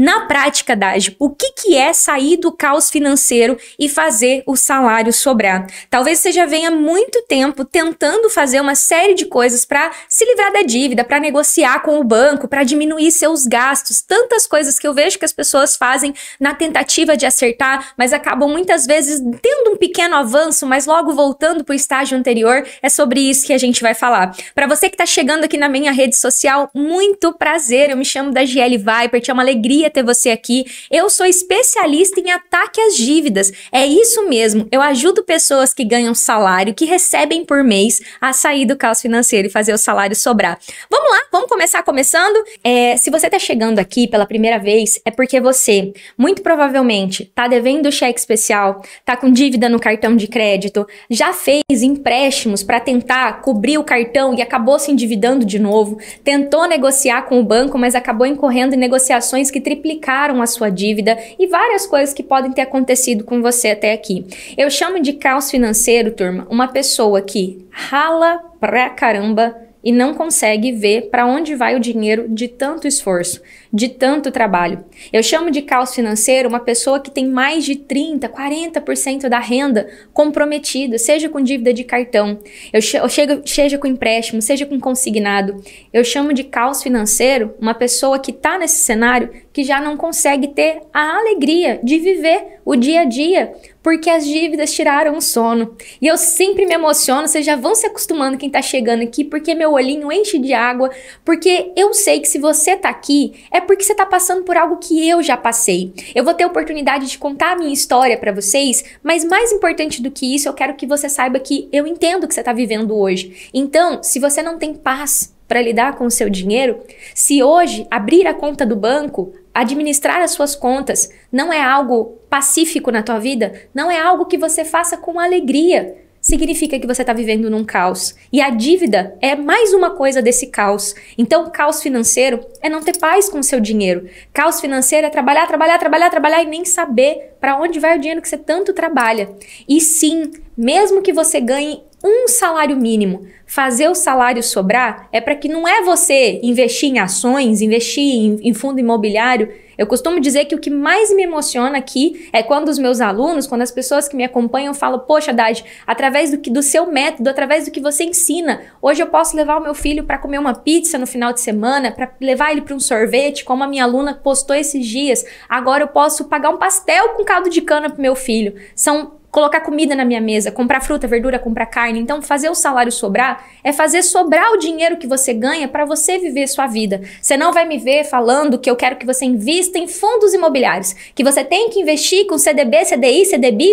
na prática, Dage, o que, que é sair do caos financeiro e fazer o salário sobrar? Talvez você já venha muito tempo tentando fazer uma série de coisas para se livrar da dívida, para negociar com o banco, para diminuir seus gastos, tantas coisas que eu vejo que as pessoas fazem na tentativa de acertar, mas acabam muitas vezes tendo um pequeno avanço, mas logo voltando para o estágio anterior. É sobre isso que a gente vai falar. Para você que está chegando aqui na minha rede social, muito prazer. Eu me chamo da GL Viper, é uma alegria ter você aqui. Eu sou especialista em ataque às dívidas. É isso mesmo. Eu ajudo pessoas que ganham salário, que recebem por mês, a sair do caos financeiro e fazer o salário sobrar. Vamos lá, vamos começar começando. É, se você está chegando aqui pela primeira vez, é porque você, muito provavelmente, está devendo cheque especial, está com dívida no cartão de crédito, já fez empréstimos para tentar cobrir o cartão e acabou se endividando de novo, tentou negociar com o banco, mas acabou incorrendo em negociações que triplicaram triplicaram a sua dívida e várias coisas que podem ter acontecido com você até aqui. Eu chamo de caos financeiro, turma, uma pessoa que rala pra caramba e não consegue ver para onde vai o dinheiro de tanto esforço de tanto trabalho. Eu chamo de caos financeiro uma pessoa que tem mais de 30, 40% da renda comprometida, seja com dívida de cartão, eu chego, seja com empréstimo, seja com consignado. Eu chamo de caos financeiro uma pessoa que está nesse cenário que já não consegue ter a alegria de viver o dia a dia, porque as dívidas tiraram o sono. E eu sempre me emociono, vocês já vão se acostumando quem está chegando aqui, porque meu olhinho enche de água, porque eu sei que se você está aqui é é porque você está passando por algo que eu já passei. Eu vou ter oportunidade de contar a minha história para vocês, mas mais importante do que isso, eu quero que você saiba que eu entendo o que você está vivendo hoje. Então, se você não tem paz para lidar com o seu dinheiro, se hoje abrir a conta do banco, administrar as suas contas não é algo pacífico na tua vida, não é algo que você faça com alegria, significa que você está vivendo num caos. E a dívida é mais uma coisa desse caos. Então, caos financeiro é não ter paz com o seu dinheiro. Caos financeiro é trabalhar, trabalhar, trabalhar, trabalhar e nem saber para onde vai o dinheiro que você tanto trabalha. E sim, mesmo que você ganhe um salário mínimo. Fazer o salário sobrar é para que não é você investir em ações, investir em, em, fundo imobiliário. Eu costumo dizer que o que mais me emociona aqui é quando os meus alunos, quando as pessoas que me acompanham falam: "Poxa, Dad, através do que do seu método, através do que você ensina, hoje eu posso levar o meu filho para comer uma pizza no final de semana, para levar ele para um sorvete, como a minha aluna postou esses dias. Agora eu posso pagar um pastel com caldo de cana para meu filho". São colocar comida na minha mesa, comprar fruta, verdura, comprar carne. Então, fazer o salário sobrar é fazer sobrar o dinheiro que você ganha para você viver sua vida. Você não vai me ver falando que eu quero que você invista em fundos imobiliários, que você tem que investir com CDB, CDI, CDB,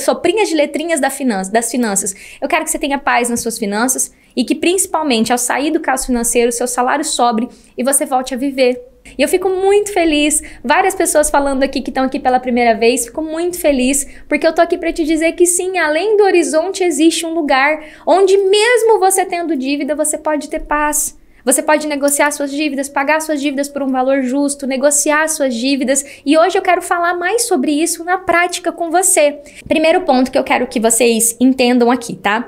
soprinhas de letrinhas da finança, das finanças. Eu quero que você tenha paz nas suas finanças e que, principalmente, ao sair do caos financeiro, seu salário sobre e você volte a viver e eu fico muito feliz, várias pessoas falando aqui que estão aqui pela primeira vez, fico muito feliz, porque eu tô aqui para te dizer que sim, além do horizonte existe um lugar onde mesmo você tendo dívida, você pode ter paz. Você pode negociar suas dívidas, pagar suas dívidas por um valor justo, negociar suas dívidas. E hoje eu quero falar mais sobre isso na prática com você. Primeiro ponto que eu quero que vocês entendam aqui, tá?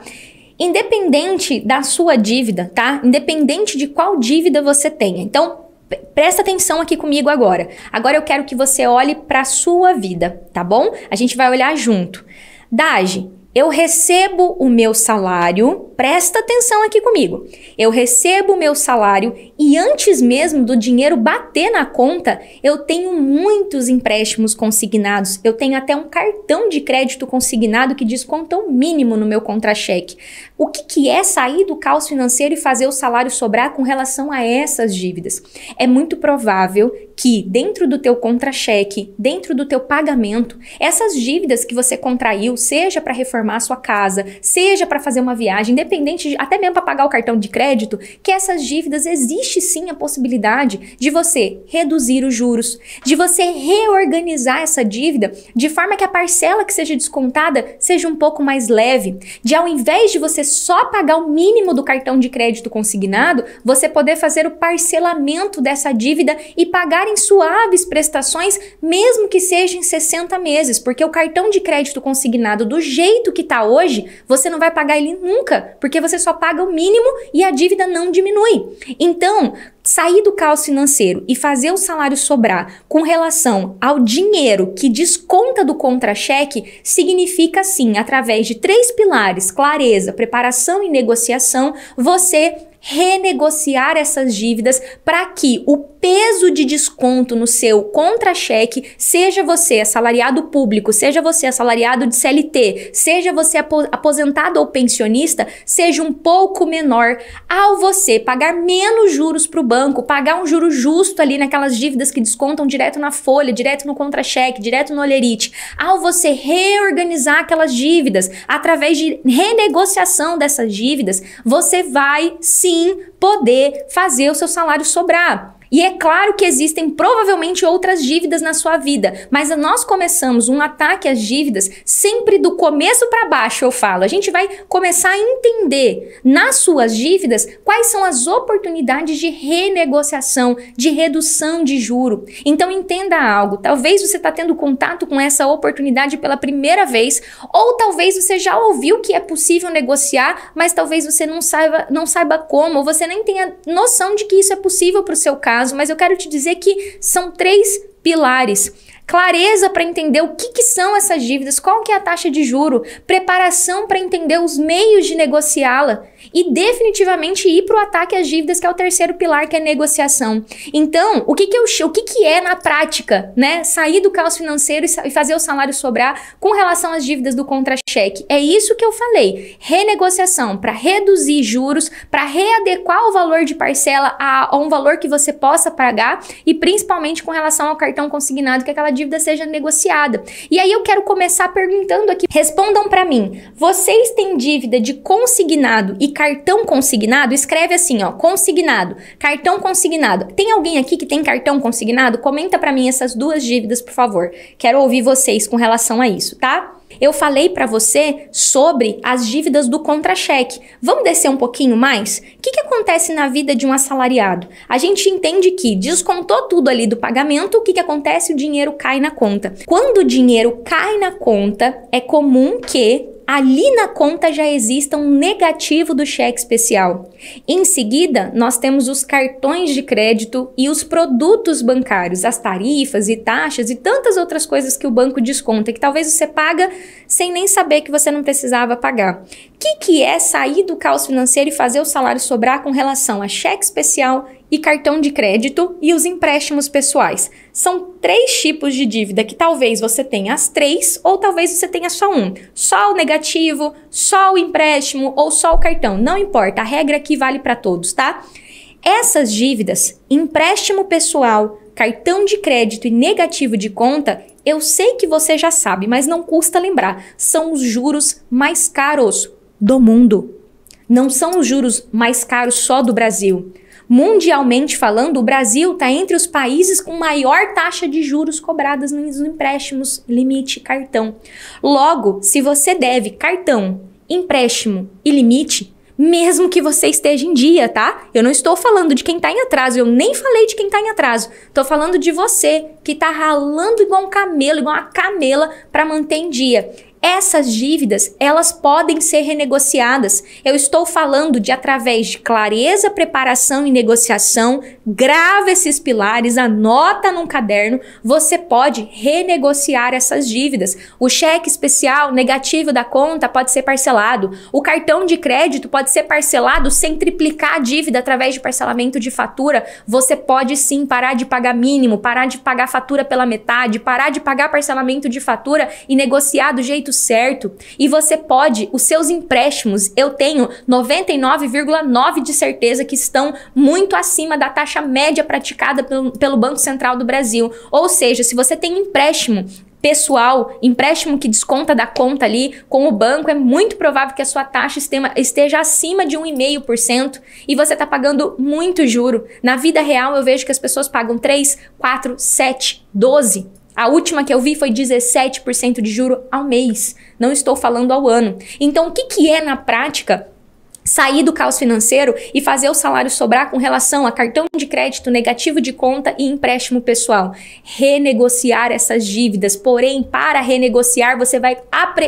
Independente da sua dívida, tá? Independente de qual dívida você tenha. Então, presta atenção aqui comigo agora. Agora eu quero que você olhe para a sua vida, tá bom? A gente vai olhar junto. Dage, eu recebo o meu salário, presta atenção aqui comigo. Eu recebo o meu salário e antes mesmo do dinheiro bater na conta, eu tenho muitos empréstimos consignados. Eu tenho até um cartão de crédito consignado que desconta é o mínimo no meu contra-cheque o que, que é sair do caos financeiro e fazer o salário sobrar com relação a essas dívidas. É muito provável que dentro do teu contra-cheque, dentro do teu pagamento, essas dívidas que você contraiu, seja para reformar a sua casa, seja para fazer uma viagem, independente de, até mesmo para pagar o cartão de crédito, que essas dívidas existe sim a possibilidade de você reduzir os juros, de você reorganizar essa dívida de forma que a parcela que seja descontada seja um pouco mais leve, de ao invés de você só pagar o mínimo do cartão de crédito consignado, você poder fazer o parcelamento dessa dívida e pagar em suaves prestações, mesmo que seja em 60 meses, porque o cartão de crédito consignado, do jeito que está hoje, você não vai pagar ele nunca, porque você só paga o mínimo e a dívida não diminui. Então, sair do caos financeiro e fazer o salário sobrar com relação ao dinheiro que desconta do contra-cheque significa sim, através de três pilares, clareza, preparação e negociação, você renegociar essas dívidas para que o peso de desconto no seu contra-cheque, seja você assalariado público, seja você assalariado de CLT, seja você aposentado ou pensionista, seja um pouco menor. Ao você pagar menos juros para o banco, pagar um juro justo ali naquelas dívidas que descontam direto na folha, direto no contra-cheque, direto no olerite, ao você reorganizar aquelas dívidas através de renegociação dessas dívidas, você vai se sim poder fazer o seu salário sobrar. E é claro que existem provavelmente outras dívidas na sua vida, mas nós começamos um ataque às dívidas sempre do começo para baixo, eu falo. A gente vai começar a entender nas suas dívidas quais são as oportunidades de renegociação, de redução de juro. Então entenda algo. Talvez você está tendo contato com essa oportunidade pela primeira vez, ou talvez você já ouviu que é possível negociar, mas talvez você não saiba, não saiba como, ou você nem tenha noção de que isso é possível para o seu caso prazo, mas eu quero te dizer que são três pilares clareza para entender o que, que, são essas dívidas, qual que é a taxa de juro, preparação para entender os meios de negociá-la e definitivamente ir para o ataque às dívidas, que é o terceiro pilar, que é negociação. Então, o que, que, eu, o que, que é na prática, né? Sair do caos financeiro e, e fazer o salário sobrar com relação às dívidas do contra-cheque. É isso que eu falei. Renegociação para reduzir juros, para readequar o valor de parcela a, a, um valor que você possa pagar e principalmente com relação ao cartão consignado, que aquela dívida seja negociada. E aí eu quero começar perguntando aqui, respondam para mim, vocês têm dívida de consignado e cartão consignado, escreve assim, ó, consignado, cartão consignado. Tem alguém aqui que tem cartão consignado? Comenta para mim essas duas dívidas, por favor. Quero ouvir vocês com relação a isso, tá? Eu falei para você sobre as dívidas do contra-cheque. Vamos descer um pouquinho mais? O que, que acontece na vida de um assalariado? A gente entende que descontou tudo ali do pagamento, o que, que acontece? O dinheiro cai na conta. Quando o dinheiro cai na conta, é comum que ali na conta já exista um negativo do cheque especial. Em seguida, nós temos os cartões de crédito e os produtos bancários, as tarifas e taxas e tantas outras coisas que o banco desconta que talvez você paga sem nem saber que você não precisava pagar. O que, que é sair do caos financeiro e fazer o salário sobrar com relação a cheque especial e cartão de crédito e os empréstimos pessoais. São três tipos de dívida que talvez você tenha as três ou talvez você tenha só um. Só o negativo, só o empréstimo ou só o cartão. Não importa, a regra aqui vale para todos, tá? Essas dívidas, empréstimo pessoal, cartão de crédito e negativo de conta, eu sei que você já sabe, mas não custa lembrar, são os juros mais caros do mundo. Não são os juros mais caros só do Brasil. Mundialmente falando, o Brasil está entre os países com maior taxa de juros cobradas nos empréstimos limite cartão. Logo, se você deve cartão, empréstimo e limite, mesmo que você esteja em dia, tá? Eu não estou falando de quem está em atraso, eu nem falei de quem está em atraso. Estou falando de você que está ralando igual um camelo, igual uma camela para manter em dia. Essas dívidas, elas podem ser renegociadas. Eu estou falando de através de clareza, preparação e negociação, grava esses pilares, anota num caderno, você pode renegociar essas dívidas. O cheque especial negativo da conta pode ser parcelado, o cartão de crédito pode ser parcelado sem triplicar a dívida através de parcelamento de fatura. Você pode sim parar de pagar mínimo, parar de pagar fatura pela metade, parar de pagar parcelamento de fatura e negociar do jeito certo e você pode, os seus empréstimos, eu tenho 99,9 de certeza que estão muito acima da taxa média praticada pelo, pelo Banco Central do Brasil. Ou seja, se você tem empréstimo pessoal, empréstimo que desconta da conta ali com o banco, é muito provável que a sua taxa esteja acima de 1,5% e você está pagando muito juro. Na vida real, eu vejo que as pessoas pagam 3, 4, 7, 12 a última que eu vi foi 17% de juro ao mês. Não estou falando ao ano. Então, o que, que é na prática? sair do caos financeiro e fazer o salário sobrar com relação a cartão de crédito, negativo de conta e empréstimo pessoal. Renegociar essas dívidas. Porém, para renegociar, você vai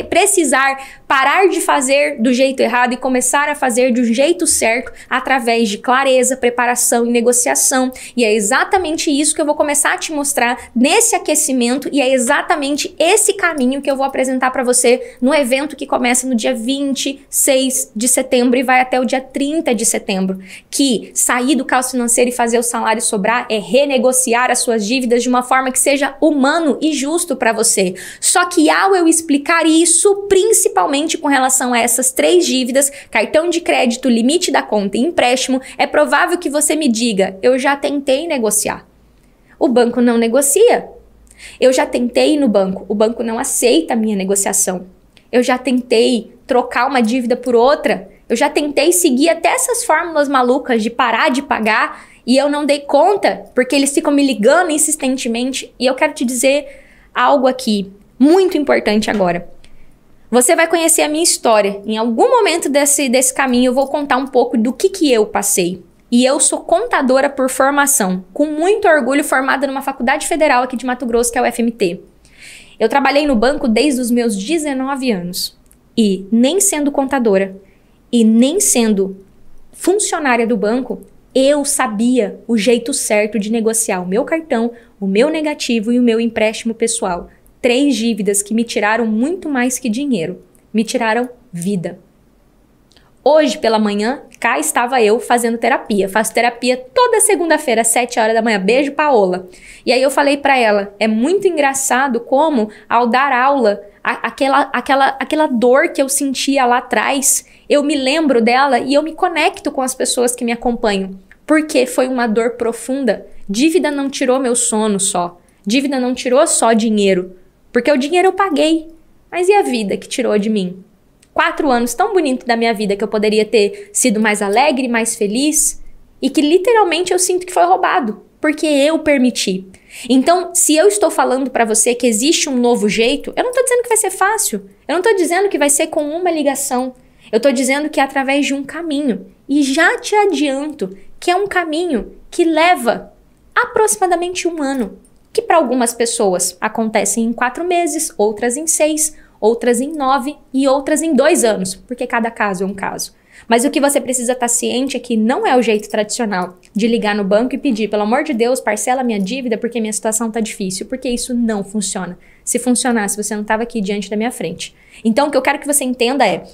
precisar parar de fazer do jeito errado e começar a fazer do jeito certo através de clareza, preparação e negociação. E é exatamente isso que eu vou começar a te mostrar nesse aquecimento e é exatamente esse caminho que eu vou apresentar para você no evento que começa no dia 26 de setembro e vai até o dia 30 de setembro, que sair do caos financeiro e fazer o salário sobrar é renegociar as suas dívidas de uma forma que seja humano e justo para você. Só que ao eu explicar isso, principalmente somente com relação a essas três dívidas, cartão de crédito, limite da conta e empréstimo, é provável que você me diga: eu já tentei negociar. O banco não negocia. Eu já tentei ir no banco, o banco não aceita a minha negociação. Eu já tentei trocar uma dívida por outra. Eu já tentei seguir até essas fórmulas malucas de parar de pagar e eu não dei conta, porque eles ficam me ligando insistentemente. E eu quero te dizer algo aqui muito importante agora. Você vai conhecer a minha história. Em algum momento desse, desse caminho, eu vou contar um pouco do que, que eu passei. E eu sou contadora por formação, com muito orgulho, formada numa faculdade federal aqui de Mato Grosso, que é o FMT. Eu trabalhei no banco desde os meus 19 anos. E nem sendo contadora e nem sendo funcionária do banco, eu sabia o jeito certo de negociar o meu cartão, o meu negativo e o meu empréstimo pessoal três dívidas que me tiraram muito mais que dinheiro, me tiraram vida. Hoje pela manhã, cá estava eu fazendo terapia. Faço terapia toda segunda-feira, às 7 horas da manhã. Beijo, Paola. E aí eu falei para ela: é muito engraçado como, ao dar aula, a, aquela, aquela, aquela dor que eu sentia lá atrás, eu me lembro dela e eu me conecto com as pessoas que me acompanham. Porque foi uma dor profunda. Dívida não tirou meu sono só. Dívida não tirou só dinheiro. Porque o dinheiro eu paguei. Mas e a vida que tirou de mim? Quatro anos tão bonitos da minha vida que eu poderia ter sido mais alegre, mais feliz, e que literalmente eu sinto que foi roubado, porque eu permiti. Então, se eu estou falando para você que existe um novo jeito, eu não estou dizendo que vai ser fácil. Eu não estou dizendo que vai ser com uma ligação. Eu estou dizendo que é através de um caminho. E já te adianto que é um caminho que leva aproximadamente um ano que para algumas pessoas acontecem em quatro meses, outras em seis, outras em nove e outras em dois anos, porque cada caso é um caso. Mas o que você precisa estar tá ciente é que não é o jeito tradicional de ligar no banco e pedir, pelo amor de Deus, parcela minha dívida porque minha situação está difícil, porque isso não funciona. Se funcionasse, você não estava aqui diante da minha frente. Então, o que eu quero que você entenda é: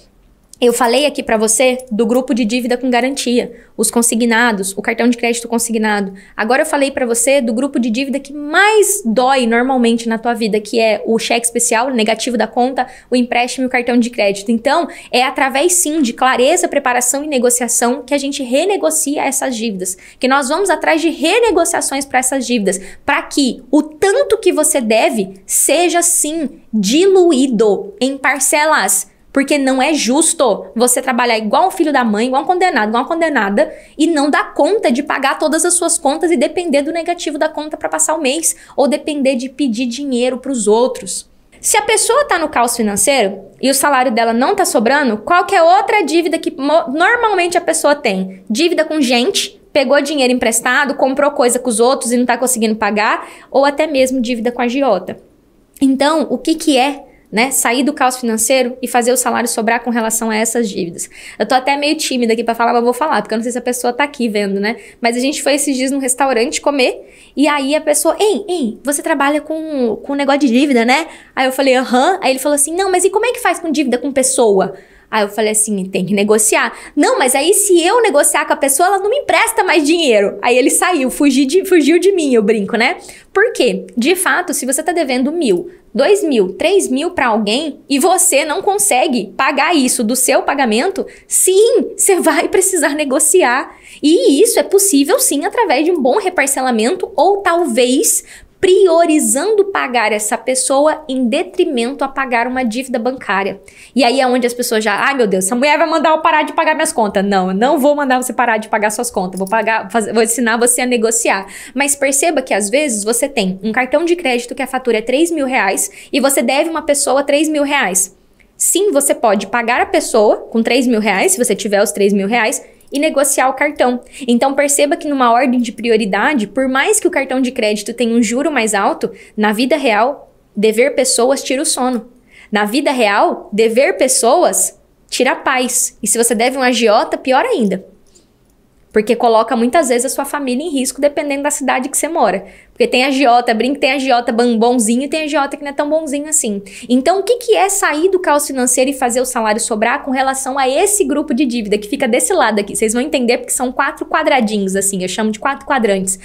eu falei aqui para você do grupo de dívida com garantia, os consignados, o cartão de crédito consignado. Agora eu falei para você do grupo de dívida que mais dói normalmente na tua vida, que é o cheque especial, negativo da conta, o empréstimo e o cartão de crédito. Então, é através sim de clareza, preparação e negociação que a gente renegocia essas dívidas, que nós vamos atrás de renegociações para essas dívidas, para que o tanto que você deve seja sim diluído em parcelas porque não é justo você trabalhar igual um filho da mãe, igual um condenado, igual uma condenada e não dar conta de pagar todas as suas contas e depender do negativo da conta para passar o mês ou depender de pedir dinheiro para os outros. Se a pessoa está no caos financeiro e o salário dela não está sobrando, qualquer é outra dívida que normalmente a pessoa tem? Dívida com gente, pegou dinheiro emprestado, comprou coisa com os outros e não está conseguindo pagar, ou até mesmo dívida com a giota? Então, o que, que é né? Sair do caos financeiro e fazer o salário sobrar com relação a essas dívidas. Eu tô até meio tímida aqui para falar, mas vou falar, porque eu não sei se a pessoa tá aqui vendo, né? Mas a gente foi esses dias num restaurante comer e aí a pessoa, ei, ei, você trabalha com, com negócio de dívida, né? Aí eu falei, aham. Aí ele falou assim, não, mas e como é que faz com dívida com pessoa? Aí eu falei assim, tem que negociar. Não, mas aí se eu negociar com a pessoa, ela não me empresta mais dinheiro. Aí ele saiu, fugiu de, fugiu de mim, eu brinco, né? Por quê? De fato, se você tá devendo mil, dois mil, três mil para alguém e você não consegue pagar isso do seu pagamento, sim, você vai precisar negociar. E isso é possível sim através de um bom reparcelamento ou talvez priorizando pagar essa pessoa em detrimento a pagar uma dívida bancária. E aí é onde as pessoas já, ai ah, meu Deus, essa mulher vai mandar eu parar de pagar minhas contas. Não, eu não vou mandar você parar de pagar suas contas, vou pagar, vou ensinar você a negociar. Mas perceba que às vezes você tem um cartão de crédito que a fatura é 3 mil reais e você deve uma pessoa 3 mil reais. Sim, você pode pagar a pessoa com 3 mil reais, se você tiver os 3 mil reais, e negociar o cartão. Então perceba que numa ordem de prioridade, por mais que o cartão de crédito tenha um juro mais alto, na vida real, dever pessoas tira o sono. Na vida real, dever pessoas tira a paz. E se você deve um agiota, pior ainda. Porque coloca muitas vezes a sua família em risco dependendo da cidade que você mora. Porque tem a giota, brinca, tem a giota bonzinho e tem a giota que não é tão bonzinho assim. Então, o que, que é sair do caos financeiro e fazer o salário sobrar com relação a esse grupo de dívida que fica desse lado aqui? Vocês vão entender porque são quatro quadradinhos, assim, eu chamo de quatro quadrantes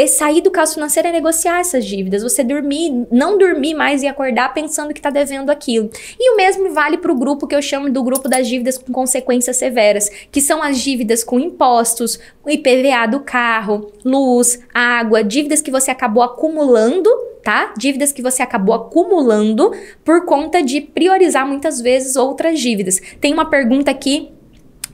é sair do caos financeiro é negociar essas dívidas. Você dormir, não dormir mais e acordar pensando que está devendo aquilo. E o mesmo vale para o grupo que eu chamo do grupo das dívidas com consequências severas, que são as dívidas com impostos, IPVA do carro, luz, água, dívidas que você acabou acumulando tá? Dívidas que você acabou acumulando por conta de priorizar muitas vezes outras dívidas. Tem uma pergunta aqui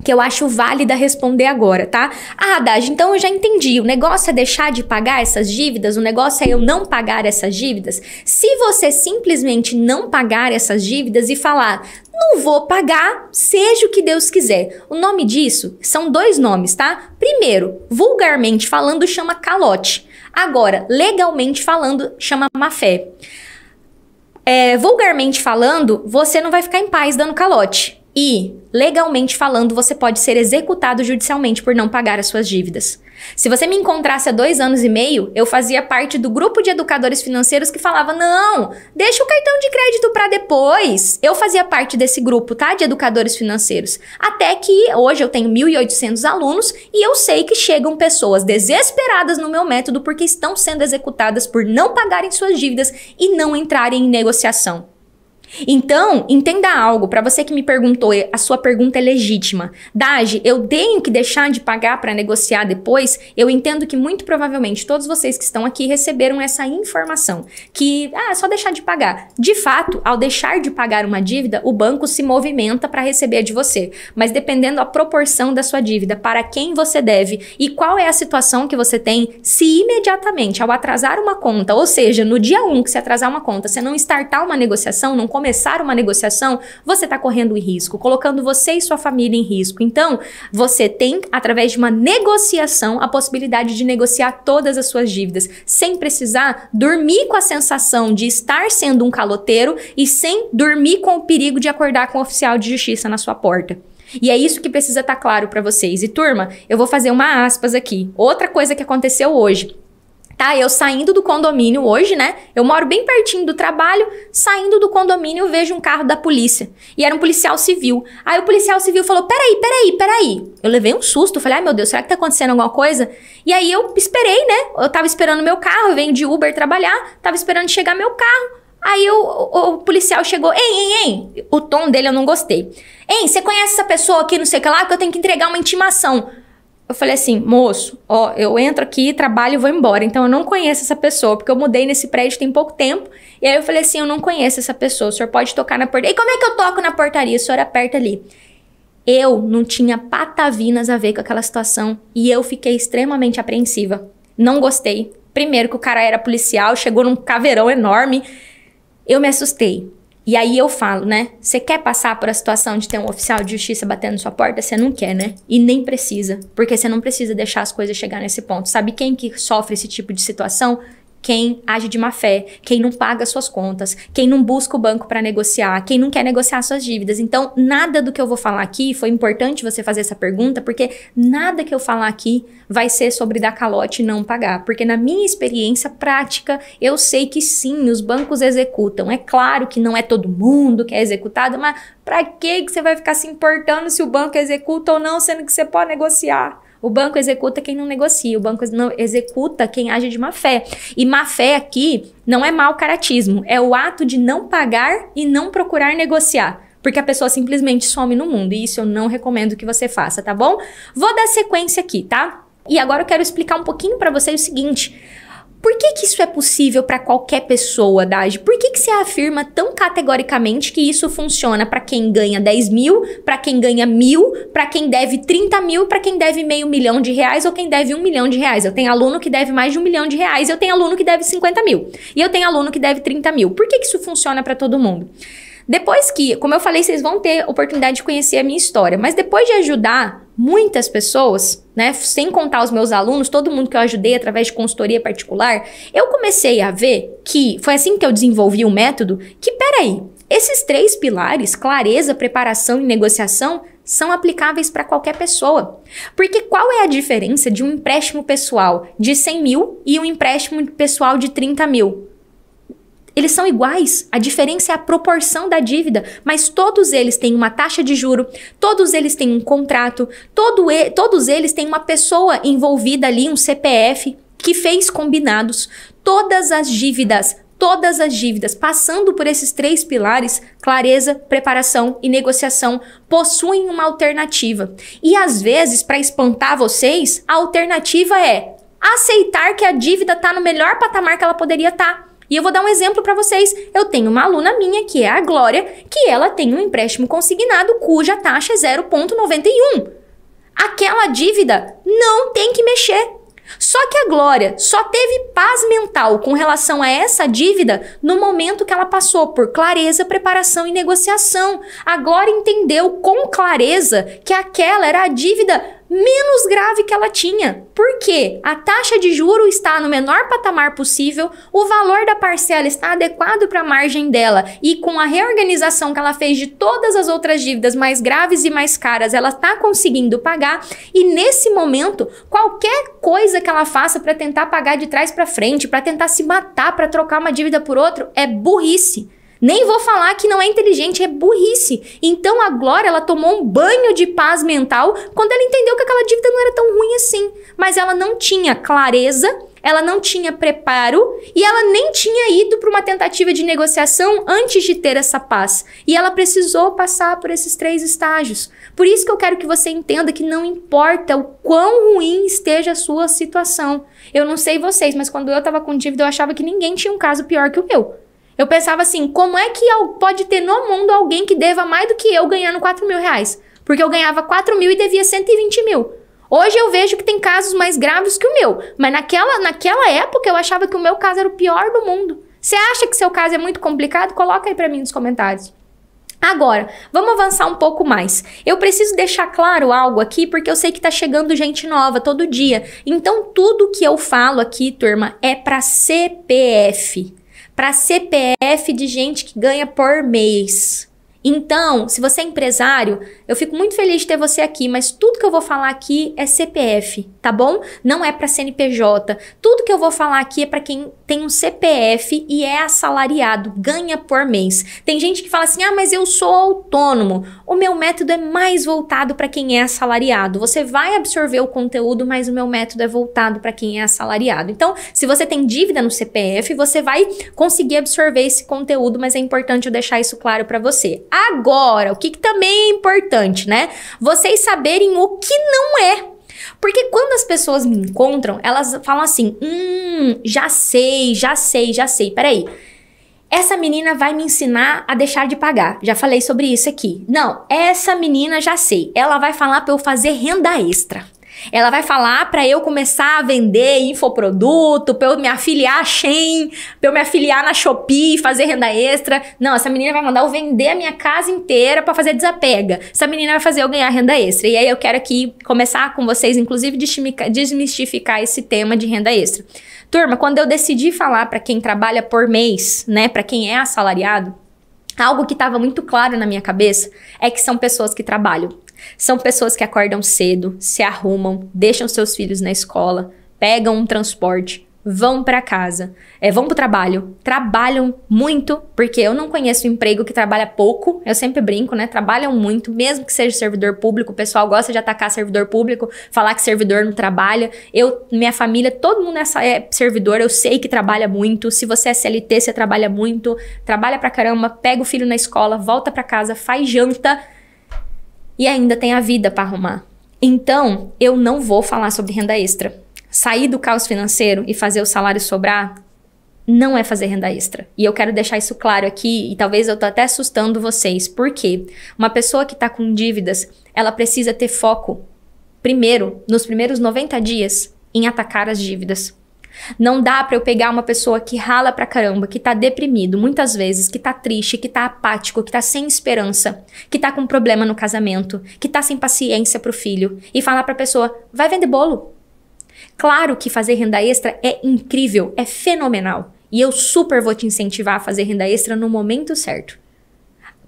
que eu acho válida responder agora, tá? Ah, Haddad, então eu já entendi. O negócio é deixar de pagar essas dívidas? O negócio é eu não pagar essas dívidas? Se você simplesmente não pagar essas dívidas e falar, não vou pagar, seja o que Deus quiser. O nome disso são dois nomes, tá? Primeiro, vulgarmente falando, chama calote. Agora, legalmente falando, chama má fé. É, vulgarmente falando, você não vai ficar em paz dando calote. E, legalmente falando, você pode ser executado judicialmente por não pagar as suas dívidas. Se você me encontrasse há dois anos e meio, eu fazia parte do grupo de educadores financeiros que falava: não, deixa o cartão de crédito para depois. Eu fazia parte desse grupo, tá? De educadores financeiros. Até que hoje eu tenho 1.800 alunos e eu sei que chegam pessoas desesperadas no meu método porque estão sendo executadas por não pagarem suas dívidas e não entrarem em negociação. Então, entenda algo. Para você que me perguntou, a sua pergunta é legítima. Dage, eu tenho que deixar de pagar para negociar depois? Eu entendo que muito provavelmente todos vocês que estão aqui receberam essa informação. Que, ah, é só deixar de pagar. De fato, ao deixar de pagar uma dívida, o banco se movimenta para receber de você. Mas dependendo da proporção da sua dívida, para quem você deve e qual é a situação que você tem, se imediatamente ao atrasar uma conta, ou seja, no dia 1 um que você atrasar uma conta, você não startar uma negociação, não começar uma negociação, você está correndo risco, colocando você e sua família em risco. Então, você tem, através de uma negociação, a possibilidade de negociar todas as suas dívidas, sem precisar dormir com a sensação de estar sendo um caloteiro e sem dormir com o perigo de acordar com o um oficial de justiça na sua porta. E é isso que precisa estar tá claro para vocês. E turma, eu vou fazer uma aspas aqui. Outra coisa que aconteceu hoje tá? Eu saindo do condomínio hoje, né? Eu moro bem pertinho do trabalho, saindo do condomínio eu vejo um carro da polícia. E era um policial civil. Aí o policial civil falou: peraí, peraí, peraí. Eu levei um susto, falei, ai meu Deus, será que tá acontecendo alguma coisa? E aí eu esperei, né? Eu tava esperando meu carro, eu venho de Uber trabalhar, tava esperando chegar meu carro. Aí o, o, policial chegou, ei, ei, ei, o tom dele eu não gostei. Ei, você conhece essa pessoa aqui, não sei o que lá, que eu tenho que entregar uma intimação eu falei assim, moço, ó, eu entro aqui, trabalho e vou embora. Então eu não conheço essa pessoa, porque eu mudei nesse prédio tem pouco tempo. E aí eu falei assim, eu não conheço essa pessoa, o senhor pode tocar na portaria. E como é que eu toco na portaria? O senhor aperta ali. Eu não tinha patavinas a ver com aquela situação e eu fiquei extremamente apreensiva. Não gostei. Primeiro que o cara era policial, chegou num caveirão enorme. Eu me assustei. E aí eu falo, né? Você quer passar por a situação de ter um oficial de justiça batendo sua porta? Você não quer, né? E nem precisa, porque você não precisa deixar as coisas chegar nesse ponto. Sabe quem que sofre esse tipo de situação? quem age de má fé, quem não paga suas contas, quem não busca o banco para negociar, quem não quer negociar suas dívidas. Então, nada do que eu vou falar aqui, foi importante você fazer essa pergunta, porque nada que eu falar aqui vai ser sobre dar calote e não pagar, porque na minha experiência prática, eu sei que sim, os bancos executam. É claro que não é todo mundo que é executado, mas para que que você vai ficar se importando se o banco executa ou não, sendo que você pode negociar? O banco executa quem não negocia, o banco não executa quem age de má fé. E má fé aqui não é mau caratismo, é o ato de não pagar e não procurar negociar. Porque a pessoa simplesmente some no mundo. E isso eu não recomendo que você faça, tá bom? Vou dar sequência aqui, tá? E agora eu quero explicar um pouquinho para vocês o seguinte: por que, que isso é possível para qualquer pessoa, Daj? Por que, que você afirma tão categoricamente que isso funciona para quem ganha 10 mil, para quem ganha mil, para quem deve 30 mil, para quem deve meio milhão de reais ou quem deve um milhão de reais? Eu tenho aluno que deve mais de um milhão de reais, eu tenho aluno que deve 50 mil e eu tenho aluno que deve 30 mil. Por que, que isso funciona para todo mundo? Depois que, como eu falei, vocês vão ter oportunidade de conhecer a minha história, mas depois de ajudar muitas pessoas, né? Sem contar os meus alunos, todo mundo que eu ajudei através de consultoria particular, eu comecei a ver que foi assim que eu desenvolvi o método, que peraí, esses três pilares, clareza, preparação e negociação, são aplicáveis para qualquer pessoa. Porque qual é a diferença de um empréstimo pessoal de 100 mil e um empréstimo pessoal de 30 mil? Eles são iguais, a diferença é a proporção da dívida, mas todos eles têm uma taxa de juro, todos eles têm um contrato, todo e, todos eles têm uma pessoa envolvida ali, um CPF que fez combinados. Todas as dívidas todas as dívidas, passando por esses três pilares, clareza, preparação e negociação, possuem uma alternativa. E às vezes, para espantar vocês, a alternativa é aceitar que a dívida está no melhor patamar que ela poderia estar. Tá. E eu vou dar um exemplo para vocês. Eu tenho uma aluna minha, que é a Glória, que ela tem um empréstimo consignado cuja taxa é 0,91. Aquela dívida não tem que mexer. Só que a Glória só teve paz mental com relação a essa dívida no momento que ela passou por clareza, preparação e negociação. A Glória entendeu com clareza que aquela era a dívida menos grave que ela tinha. Porque a taxa de juro está no menor patamar possível, o valor da parcela está adequado para a margem dela e com a reorganização que ela fez de todas as outras dívidas mais graves e mais caras, ela está conseguindo pagar. E nesse momento, qualquer coisa que ela faça para tentar pagar de trás para frente, para tentar se matar, para trocar uma dívida por outra, é burrice. Nem vou falar que não é inteligente, é burrice. Então a Glória, ela tomou um banho de paz mental quando ela entendeu que aquela dívida não era tão ruim assim. Mas ela não tinha clareza, ela não tinha preparo e ela nem tinha ido para uma tentativa de negociação antes de ter essa paz. E ela precisou passar por esses três estágios. Por isso que eu quero que você entenda que não importa o quão ruim esteja a sua situação. Eu não sei vocês, mas quando eu estava com dívida, eu achava que ninguém tinha um caso pior que o meu. Eu pensava assim, como é que pode ter no mundo alguém que deva mais do que eu ganhando 4 mil reais? Porque eu ganhava 4 mil e devia 120 mil. Hoje eu vejo que tem casos mais graves que o meu. Mas naquela, naquela época eu achava que o meu caso era o pior do mundo. Você acha que seu caso é muito complicado? Coloca aí para mim nos comentários. Agora, vamos avançar um pouco mais. Eu preciso deixar claro algo aqui, porque eu sei que tá chegando gente nova todo dia. Então, tudo que eu falo aqui, turma, é para CPF para CPF de gente que ganha por mês. Então, se você é empresário, eu fico muito feliz de ter você aqui, mas tudo que eu vou falar aqui é CPF, tá bom? Não é para CNPJ. Tudo que eu vou falar aqui é para quem tem um CPF e é assalariado, ganha por mês. Tem gente que fala assim: "Ah, mas eu sou autônomo". O meu método é mais voltado para quem é assalariado. Você vai absorver o conteúdo, mas o meu método é voltado para quem é assalariado. Então, se você tem dívida no CPF, você vai conseguir absorver esse conteúdo, mas é importante eu deixar isso claro para você. Agora, o que, que também é importante, né? Vocês saberem o que não é. Porque quando as pessoas me encontram, elas falam assim: hum, já sei, já sei, já sei, peraí. Essa menina vai me ensinar a deixar de pagar. Já falei sobre isso aqui. Não, essa menina já sei. Ela vai falar para eu fazer renda extra. Ela vai falar para eu começar a vender infoproduto, para eu me afiliar a Shein, para eu me afiliar na Shopee, fazer renda extra. Não, essa menina vai mandar eu vender a minha casa inteira para fazer desapega. Essa menina vai fazer eu ganhar renda extra. E aí eu quero aqui começar com vocês, inclusive, desmistificar esse tema de renda extra. Turma, quando eu decidi falar para quem trabalha por mês, né, para quem é assalariado, algo que estava muito claro na minha cabeça é que são pessoas que trabalham são pessoas que acordam cedo, se arrumam, deixam seus filhos na escola, pegam um transporte, vão para casa, é, vão para o trabalho, trabalham muito, porque eu não conheço um emprego que trabalha pouco, eu sempre brinco, né? Trabalham muito, mesmo que seja servidor público, o pessoal gosta de atacar servidor público, falar que servidor não trabalha. Eu, minha família, todo mundo nessa é servidor, eu sei que trabalha muito. Se você é CLT, você trabalha muito, trabalha pra caramba, pega o filho na escola, volta para casa, faz janta e ainda tem a vida para arrumar. Então, eu não vou falar sobre renda extra. Sair do caos financeiro e fazer o salário sobrar não é fazer renda extra. E eu quero deixar isso claro aqui, e talvez eu tô até assustando vocês. porque Uma pessoa que está com dívidas, ela precisa ter foco primeiro, nos primeiros 90 dias, em atacar as dívidas. Não dá para eu pegar uma pessoa que rala pra caramba, que tá deprimido muitas vezes, que tá triste, que tá apático, que tá sem esperança, que tá com problema no casamento, que tá sem paciência pro filho e falar pra pessoa: "Vai vender bolo". Claro que fazer renda extra é incrível, é fenomenal, e eu super vou te incentivar a fazer renda extra no momento certo.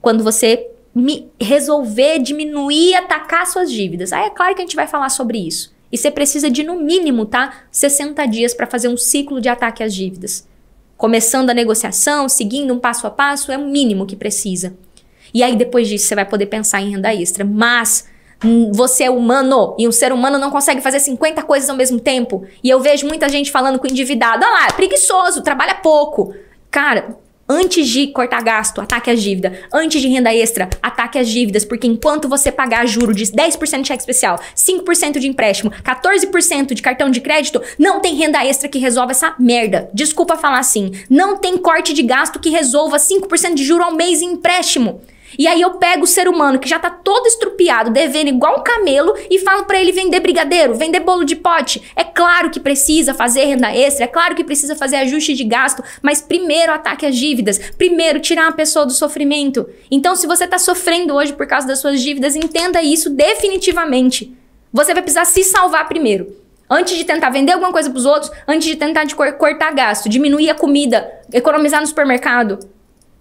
Quando você me resolver diminuir, atacar suas dívidas. Aí é claro que a gente vai falar sobre isso. E você precisa de, no mínimo, tá? 60 dias para fazer um ciclo de ataque às dívidas. Começando a negociação, seguindo um passo a passo, é o mínimo que precisa. E aí, depois disso, você vai poder pensar em renda extra. Mas hum, você é humano e um ser humano não consegue fazer 50 coisas ao mesmo tempo. E eu vejo muita gente falando com endividado: Olha lá, é preguiçoso, trabalha pouco. Cara, Antes de cortar gasto, ataque as dívidas. Antes de renda extra, ataque as dívidas. Porque enquanto você pagar juro de 10% de cheque especial, 5% de empréstimo, 14% de cartão de crédito, não tem renda extra que resolva essa merda. Desculpa falar assim. Não tem corte de gasto que resolva 5% de juro ao mês em empréstimo. E aí eu pego o ser humano que já tá todo estrupiado, devendo igual um camelo, e falo para ele vender brigadeiro, vender bolo de pote. É claro que precisa fazer renda extra, é claro que precisa fazer ajuste de gasto, mas primeiro ataque as dívidas, primeiro tirar a pessoa do sofrimento. Então, se você tá sofrendo hoje por causa das suas dívidas, entenda isso definitivamente. Você vai precisar se salvar primeiro. Antes de tentar vender alguma coisa para os outros, antes de tentar de cortar gasto, diminuir a comida, economizar no supermercado,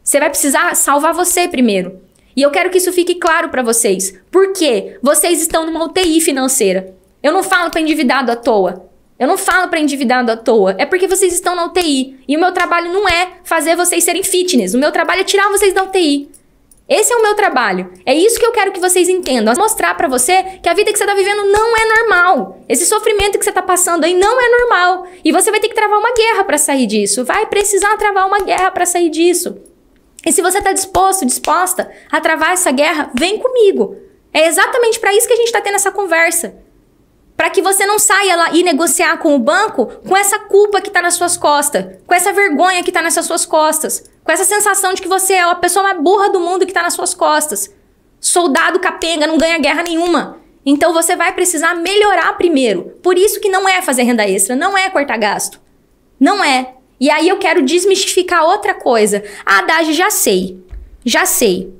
você vai precisar salvar você primeiro. E eu quero que isso fique claro para vocês. Por quê? Vocês estão numa UTI financeira. Eu não falo para endividado à toa. Eu não falo para endividado à toa. É porque vocês estão na UTI. E o meu trabalho não é fazer vocês serem fitness. O meu trabalho é tirar vocês da UTI. Esse é o meu trabalho. É isso que eu quero que vocês entendam. É mostrar para você que a vida que você tá vivendo não é normal. Esse sofrimento que você tá passando aí não é normal. E você vai ter que travar uma guerra para sair disso. Vai precisar travar uma guerra para sair disso. E se você está disposto, disposta a travar essa guerra, vem comigo. É exatamente para isso que a gente está tendo essa conversa. Para que você não saia lá e negociar com o banco com essa culpa que está nas suas costas, com essa vergonha que está nessas suas costas, com essa sensação de que você é a pessoa mais burra do mundo que está nas suas costas. Soldado capenga não ganha guerra nenhuma. Então você vai precisar melhorar primeiro. Por isso que não é fazer renda extra, não é cortar gasto. Não é. E aí eu quero desmistificar outra coisa. Ah, Dage, já sei. Já sei.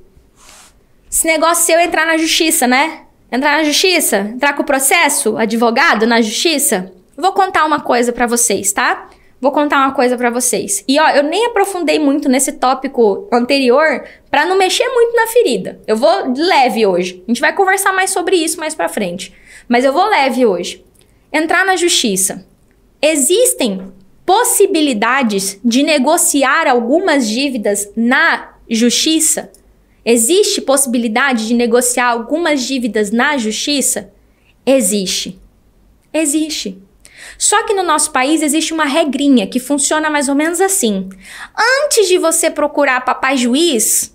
Esse negócio seu é entrar na justiça, né? Entrar na justiça? Entrar com o processo? Advogado na justiça? Vou contar uma coisa para vocês, tá? Vou contar uma coisa para vocês. E ó, eu nem aprofundei muito nesse tópico anterior para não mexer muito na ferida. Eu vou leve hoje. A gente vai conversar mais sobre isso mais para frente. Mas eu vou leve hoje. Entrar na justiça. Existem possibilidades de negociar algumas dívidas na justiça? Existe possibilidade de negociar algumas dívidas na justiça? Existe. Existe. Só que no nosso país existe uma regrinha que funciona mais ou menos assim. Antes de você procurar papai juiz,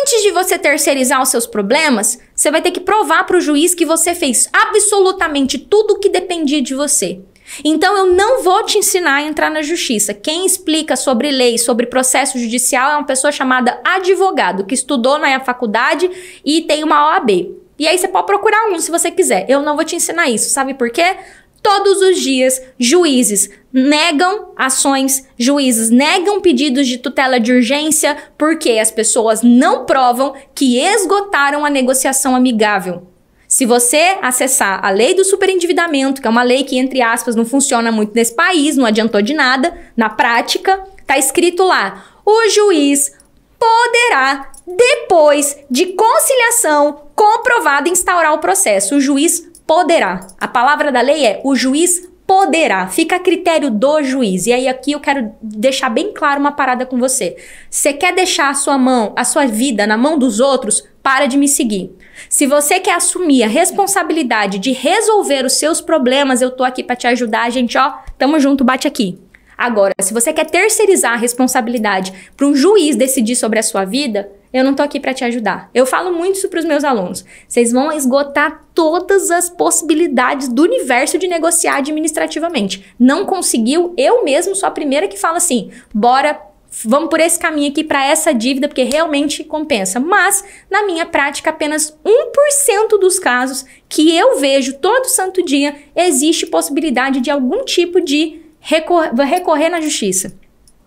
antes de você terceirizar os seus problemas, você vai ter que provar para o juiz que você fez absolutamente tudo o que dependia de você. Então eu não vou te ensinar a entrar na justiça. Quem explica sobre lei, sobre processo judicial é uma pessoa chamada advogado, que estudou na faculdade e tem uma OAB. E aí você pode procurar um se você quiser. Eu não vou te ensinar isso, sabe por quê? Todos os dias, juízes negam ações, juízes negam pedidos de tutela de urgência porque as pessoas não provam que esgotaram a negociação amigável. Se você acessar a lei do superendividamento, que é uma lei que, entre aspas, não funciona muito nesse país, não adiantou de nada, na prática, tá escrito lá: o juiz poderá, depois de conciliação comprovada, instaurar o processo. O juiz poderá. A palavra da lei é: o juiz poderá. Fica a critério do juiz. E aí aqui eu quero deixar bem claro uma parada com você. Você quer deixar a sua mão, a sua vida na mão dos outros? para de me seguir. Se você quer assumir a responsabilidade de resolver os seus problemas, eu tô aqui para te ajudar, a gente, ó, tamo junto, bate aqui. Agora, se você quer terceirizar a responsabilidade para um juiz decidir sobre a sua vida, eu não tô aqui para te ajudar. Eu falo muito isso para os meus alunos. Vocês vão esgotar todas as possibilidades do universo de negociar administrativamente. Não conseguiu? Eu mesmo sou a primeira que fala assim: bora vamos por esse caminho aqui para essa dívida, porque realmente compensa. Mas, na minha prática, apenas 1% dos casos que eu vejo todo santo dia existe possibilidade de algum tipo de recor recorrer na justiça.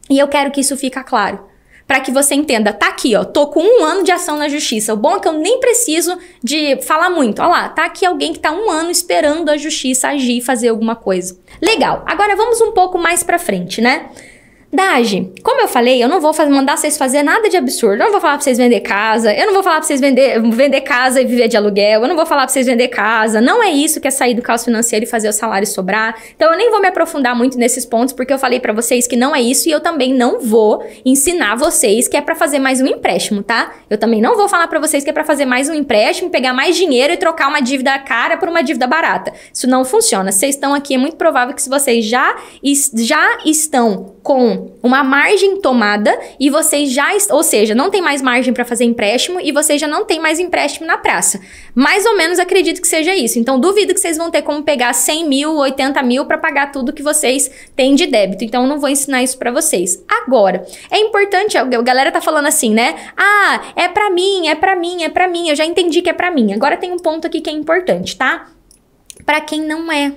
E eu quero que isso fique claro para que você entenda. Tá aqui, ó. Tô com um ano de ação na justiça. O bom é que eu nem preciso de falar muito. Olha lá, tá aqui alguém que tá um ano esperando a justiça agir e fazer alguma coisa. Legal. Agora vamos um pouco mais para frente, né? da Como eu falei, eu não vou fazer, mandar vocês fazer nada de absurdo. Eu não vou falar pra vocês vender casa, eu não vou falar pra vocês vender, vender casa e viver de aluguel, eu não vou falar pra vocês vender casa. Não é isso que é sair do caos financeiro e fazer o salário sobrar. Então eu nem vou me aprofundar muito nesses pontos, porque eu falei para vocês que não é isso e eu também não vou ensinar vocês que é para fazer mais um empréstimo, tá? Eu também não vou falar para vocês que é para fazer mais um empréstimo, pegar mais dinheiro e trocar uma dívida cara por uma dívida barata. Isso não funciona. Vocês estão aqui, é muito provável que se vocês já, já estão com uma margem tomada e vocês já, ou seja, não tem mais margem para fazer empréstimo e vocês já não tem mais empréstimo na praça. Mais ou menos acredito que seja isso. Então duvido que vocês vão ter como pegar 100 mil, 80 mil para pagar tudo que vocês têm de débito. Então não vou ensinar isso para vocês. Agora, é importante, a galera tá falando assim, né? Ah, é para mim, é para mim, é para mim. Eu já entendi que é para mim. Agora tem um ponto aqui que é importante, tá? Para quem não é.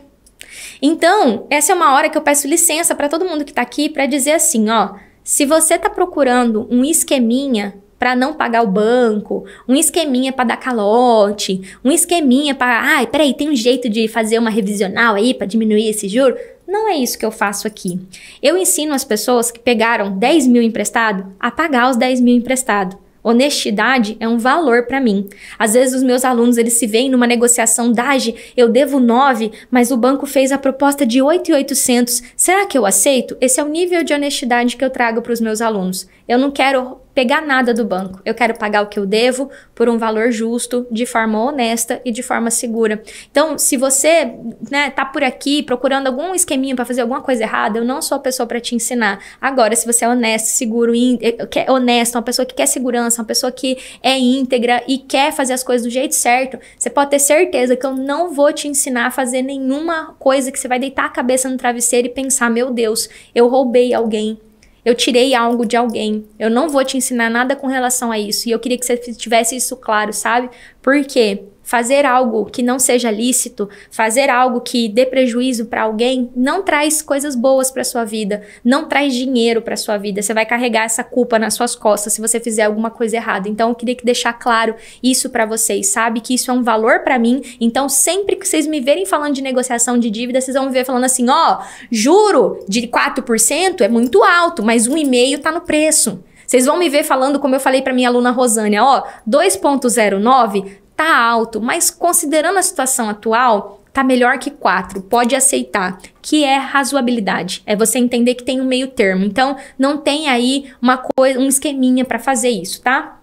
Então, essa é uma hora que eu peço licença para todo mundo que está aqui para dizer assim, ó, se você está procurando um esqueminha para não pagar o banco, um esqueminha para dar calote, um esqueminha para, ai, ah, peraí, tem um jeito de fazer uma revisional aí para diminuir esse juro? Não é isso que eu faço aqui. Eu ensino as pessoas que pegaram 10 mil emprestado a pagar os 10 mil emprestado. Honestidade é um valor para mim. Às vezes os meus alunos, eles se veem numa negociação DAGE, eu devo 9, mas o banco fez a proposta de 8,800. Será que eu aceito? Esse é o nível de honestidade que eu trago para os meus alunos. Eu não quero pegar nada do banco. Eu quero pagar o que eu devo por um valor justo, de forma honesta e de forma segura. Então, se você né, tá por aqui procurando algum esqueminha para fazer alguma coisa errada, eu não sou a pessoa para te ensinar. Agora, se você é honesto, seguro, eh, é honesto, uma pessoa que quer segurança, uma pessoa que é íntegra e quer fazer as coisas do jeito certo, você pode ter certeza que eu não vou te ensinar a fazer nenhuma coisa que você vai deitar a cabeça no travesseiro e pensar, meu Deus, eu roubei alguém, eu tirei algo de alguém. Eu não vou te ensinar nada com relação a isso. E eu queria que você tivesse isso claro, sabe? Por quê? fazer algo que não seja lícito, fazer algo que dê prejuízo para alguém, não traz coisas boas para sua vida, não traz dinheiro para sua vida. Você vai carregar essa culpa nas suas costas se você fizer alguma coisa errada. Então eu queria que deixar claro isso para vocês, sabe que isso é um valor para mim. Então sempre que vocês me verem falando de negociação de dívida, vocês vão me ver falando assim, ó, oh, juro de 4% é muito alto, mas 1,5 tá no preço. Vocês vão me ver falando, como eu falei para minha aluna Rosânia, ó, 2.09 tá alto, mas considerando a situação atual, tá melhor que 4, pode aceitar, que é razoabilidade. É você entender que tem um meio termo. Então, não tem aí uma coisa, um esqueminha para fazer isso, tá?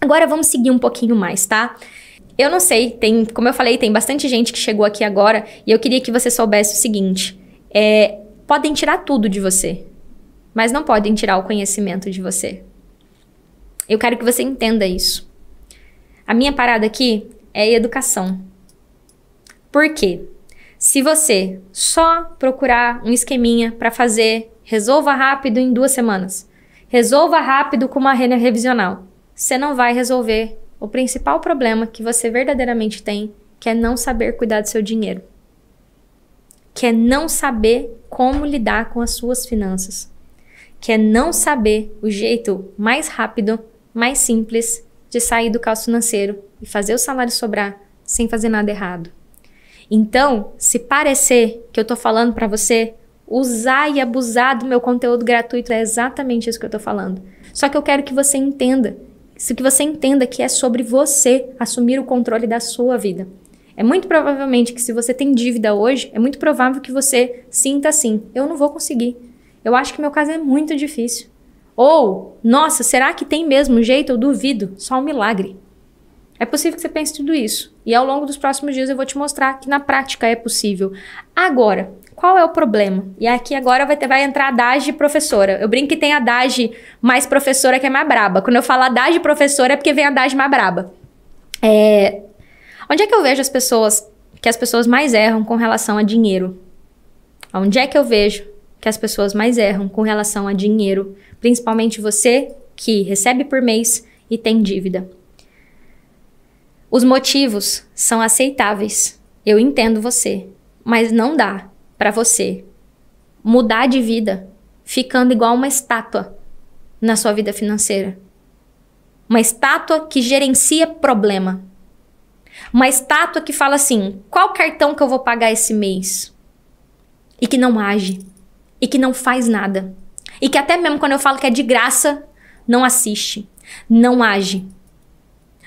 Agora vamos seguir um pouquinho mais, tá? Eu não sei, tem, como eu falei, tem bastante gente que chegou aqui agora e eu queria que você soubesse o seguinte: é, podem tirar tudo de você, mas não podem tirar o conhecimento de você. Eu quero que você entenda isso. A minha parada aqui é educação. Por quê? Se você só procurar um esqueminha para fazer, resolva rápido em duas semanas, resolva rápido com uma revisional, você não vai resolver o principal problema que você verdadeiramente tem, que é não saber cuidar do seu dinheiro, que é não saber como lidar com as suas finanças, que é não saber o jeito mais rápido, mais simples de sair do caos financeiro e fazer o salário sobrar sem fazer nada errado. Então, se parecer que eu estou falando para você usar e abusar do meu conteúdo gratuito, é exatamente isso que eu estou falando. Só que eu quero que você entenda, que você entenda que é sobre você assumir o controle da sua vida. É muito provavelmente que se você tem dívida hoje, é muito provável que você sinta assim: eu não vou conseguir. Eu acho que meu caso é muito difícil. Ou, nossa, será que tem mesmo jeito? Eu duvido, só um milagre. É possível que você pense tudo isso. E ao longo dos próximos dias eu vou te mostrar que na prática é possível. Agora, qual é o problema? E aqui agora vai, ter, vai entrar a Dage professora. Eu brinco que tem a Dage mais professora que é mais braba. Quando eu falo a Dage professora é porque vem a Dage mais braba. É... Onde é que eu vejo as pessoas que as pessoas mais erram com relação a dinheiro? Onde é que eu vejo que as pessoas mais erram com relação a dinheiro? principalmente você que recebe por mês e tem dívida. Os motivos são aceitáveis. Eu entendo você, mas não dá para você mudar de vida ficando igual uma estátua na sua vida financeira. Uma estátua que gerencia problema. Uma estátua que fala assim: qual cartão que eu vou pagar esse mês? E que não age. E que não faz nada. E que até mesmo quando eu falo que é de graça, não assiste, não age.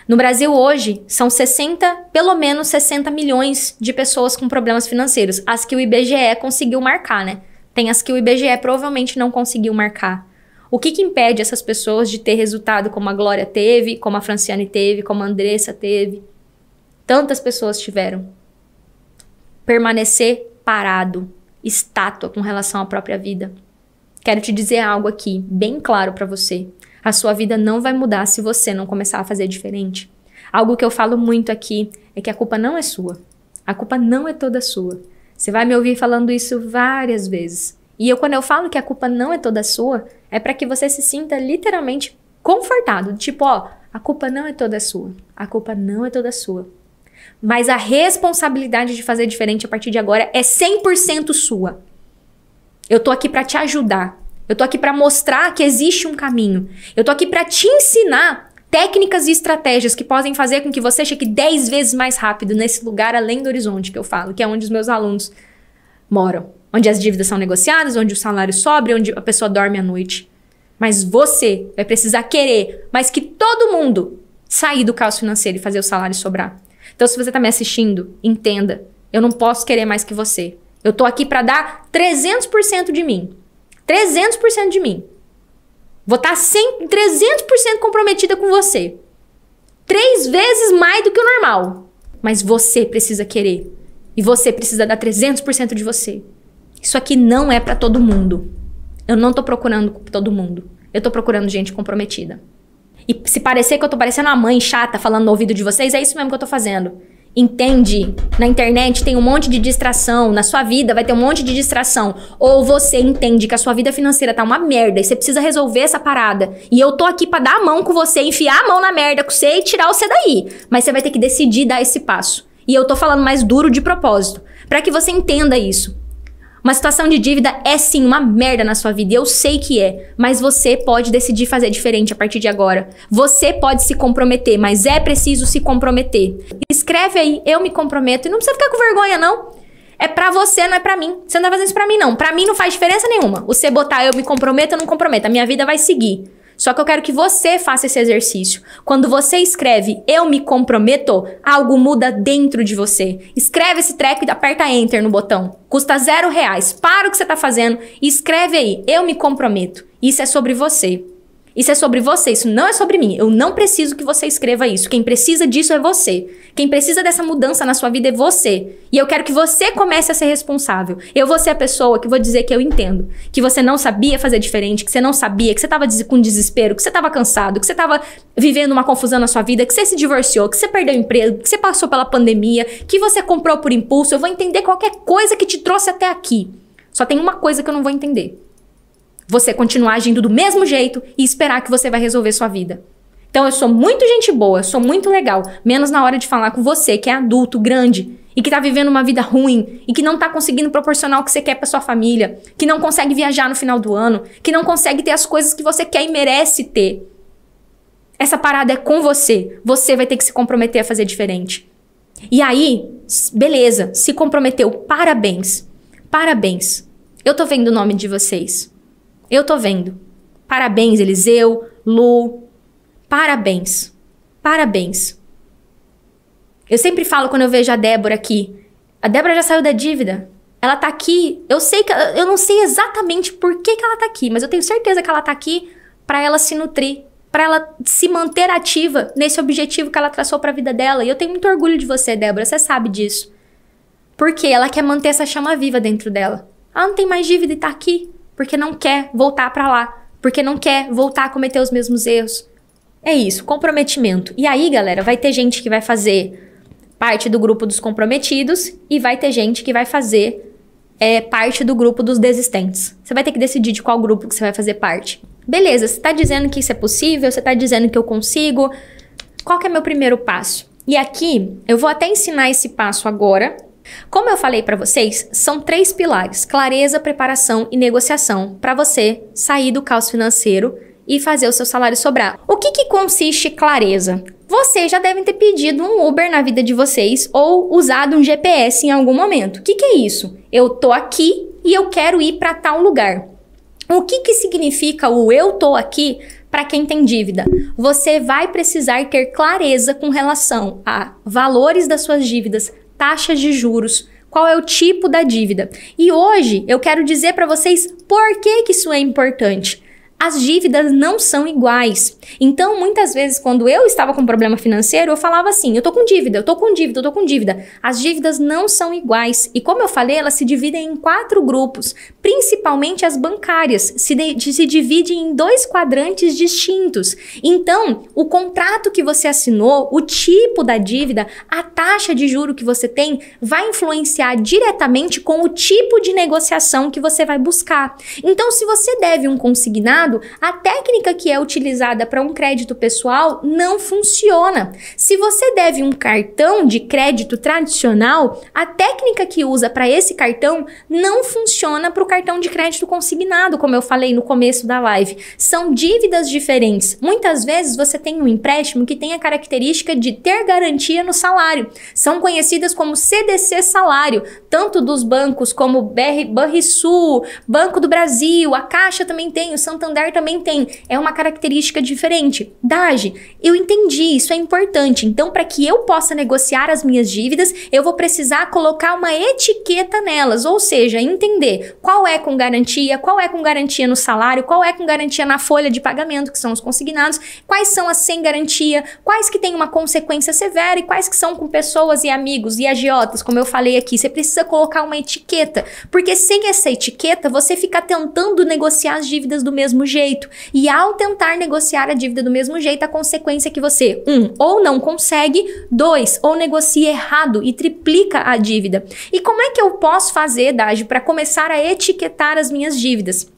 No Brasil hoje, são 60, pelo menos 60 milhões de pessoas com problemas financeiros, as que o IBGE conseguiu marcar, né? Tem as que o IBGE provavelmente não conseguiu marcar. O que, que impede essas pessoas de ter resultado como a Glória teve, como a Franciane teve, como a Andressa teve? Tantas pessoas tiveram. Permanecer parado, estátua com relação à própria vida. Quero te dizer algo aqui, bem claro para você. A sua vida não vai mudar se você não começar a fazer diferente. Algo que eu falo muito aqui é que a culpa não é sua. A culpa não é toda sua. Você vai me ouvir falando isso várias vezes. E eu, quando eu falo que a culpa não é toda sua, é para que você se sinta literalmente confortado. Tipo, ó, a culpa não é toda sua. A culpa não é toda sua. Mas a responsabilidade de fazer diferente a partir de agora é 100% sua. Eu tô aqui para te ajudar. Eu tô aqui para mostrar que existe um caminho. Eu tô aqui para te ensinar técnicas e estratégias que podem fazer com que você chegue 10 vezes mais rápido nesse lugar além do horizonte que eu falo, que é onde os meus alunos moram, onde as dívidas são negociadas, onde o salário sobe, onde a pessoa dorme à noite. Mas você vai precisar querer, mas que todo mundo sair do caos financeiro e fazer o salário sobrar. Então, se você está me assistindo, entenda, eu não posso querer mais que você. Eu tô aqui para dar 300% de mim. 300% de mim. Vou estar tá 100, 300% comprometida com você. Três vezes mais do que o normal. Mas você precisa querer. E você precisa dar 300% de você. Isso aqui não é para todo mundo. Eu não tô procurando todo mundo. Eu tô procurando gente comprometida. E se parecer que eu tô parecendo uma mãe chata falando no ouvido de vocês, é isso mesmo que eu tô fazendo entende? Na internet tem um monte de distração, na sua vida vai ter um monte de distração. Ou você entende que a sua vida financeira tá uma merda e você precisa resolver essa parada. E eu tô aqui para dar a mão com você, enfiar a mão na merda com você e tirar você daí. Mas você vai ter que decidir dar esse passo. E eu tô falando mais duro de propósito, para que você entenda isso. Uma situação de dívida é sim uma merda na sua vida, eu sei que é, mas você pode decidir fazer diferente a partir de agora. Você pode se comprometer, mas é preciso se comprometer. Escreve aí, eu me comprometo, e não precisa ficar com vergonha, não. É pra você, não é pra mim. Você não tá fazendo isso pra mim, não. Pra mim não faz diferença nenhuma. Você botar eu me comprometo, eu não comprometo. A minha vida vai seguir. Só que eu quero que você faça esse exercício. Quando você escreve eu me comprometo, algo muda dentro de você. Escreve esse treco e aperta enter no botão. Custa zero reais. Para o que você está fazendo e escreve aí eu me comprometo. Isso é sobre você. Isso é sobre você, isso não é sobre mim. Eu não preciso que você escreva isso. Quem precisa disso é você. Quem precisa dessa mudança na sua vida é você. E eu quero que você comece a ser responsável. Eu vou ser a pessoa que vou dizer que eu entendo. Que você não sabia fazer diferente, que você não sabia, que você estava com desespero, que você estava cansado, que você estava vivendo uma confusão na sua vida, que você se divorciou, que você perdeu o emprego, que você passou pela pandemia, que você comprou por impulso. Eu vou entender qualquer coisa que te trouxe até aqui. Só tem uma coisa que eu não vou entender você continuar agindo do mesmo jeito e esperar que você vai resolver sua vida. Então eu sou muito gente boa, sou muito legal, menos na hora de falar com você que é adulto, grande e que tá vivendo uma vida ruim e que não tá conseguindo proporcionar o que você quer para sua família, que não consegue viajar no final do ano, que não consegue ter as coisas que você quer e merece ter. Essa parada é com você. Você vai ter que se comprometer a fazer diferente. E aí, beleza, se comprometeu, parabéns. Parabéns. Eu tô vendo o nome de vocês. Eu tô vendo. Parabéns, Eliseu, Lu. Parabéns. Parabéns. Eu sempre falo quando eu vejo a Débora aqui. A Débora já saiu da dívida. Ela tá aqui. Eu sei que eu não sei exatamente por que, que ela tá aqui, mas eu tenho certeza que ela tá aqui para ela se nutrir, para ela se manter ativa nesse objetivo que ela traçou para a vida dela. E eu tenho muito orgulho de você, Débora, você sabe disso. Porque ela quer manter essa chama viva dentro dela. Ela não tem mais dívida e tá aqui porque não quer voltar para lá, porque não quer voltar a cometer os mesmos erros. É isso, comprometimento. E aí, galera, vai ter gente que vai fazer parte do grupo dos comprometidos e vai ter gente que vai fazer é, parte do grupo dos desistentes. Você vai ter que decidir de qual grupo que você vai fazer parte. Beleza, você está dizendo que isso é possível, você está dizendo que eu consigo. Qual que é meu primeiro passo? E aqui, eu vou até ensinar esse passo agora, como eu falei para vocês, são três pilares: clareza, preparação e negociação para você sair do caos financeiro e fazer o seu salário sobrar. O que, que consiste clareza? Vocês já devem ter pedido um Uber na vida de vocês ou usado um GPS em algum momento. O que, que é isso? Eu tô aqui e eu quero ir para tal lugar. O que, que significa o eu tô aqui para quem tem dívida? Você vai precisar ter clareza com relação a valores das suas dívidas, taxas de juros, qual é o tipo da dívida. E hoje eu quero dizer para vocês por que, que isso é importante as dívidas não são iguais. Então, muitas vezes, quando eu estava com problema financeiro, eu falava assim: eu tô com dívida, eu tô com dívida, eu tô com dívida. As dívidas não são iguais. E como eu falei, elas se dividem em quatro grupos, principalmente as bancárias, se, de, se dividem em dois quadrantes distintos. Então, o contrato que você assinou, o tipo da dívida, a taxa de juro que você tem, vai influenciar diretamente com o tipo de negociação que você vai buscar. Então, se você deve um consignado, a técnica que é utilizada para um crédito pessoal não funciona. Se você deve um cartão de crédito tradicional, a técnica que usa para esse cartão não funciona para o cartão de crédito consignado, como eu falei no começo da live. São dívidas diferentes. Muitas vezes você tem um empréstimo que tem a característica de ter garantia no salário. São conhecidas como CDC salário, tanto dos bancos como BR, Banrisul, Banco do Brasil, a Caixa também tem, o Santander lugar também tem. É uma característica diferente. Dage, eu entendi, isso é importante. Então, para que eu possa negociar as minhas dívidas, eu vou precisar colocar uma etiqueta nelas, ou seja, entender qual é com garantia, qual é com garantia no salário, qual é com garantia na folha de pagamento, que são os consignados, quais são as sem garantia, quais que têm uma consequência severa e quais que são com pessoas e amigos e agiotas, como eu falei aqui. Você precisa colocar uma etiqueta, porque sem essa etiqueta, você fica tentando negociar as dívidas do mesmo mesmo jeito. E ao tentar negociar a dívida do mesmo jeito, a consequência é que você, um, ou não consegue, dois, ou negocia errado e triplica a dívida. E como é que eu posso fazer, Dage, para começar a etiquetar as minhas dívidas?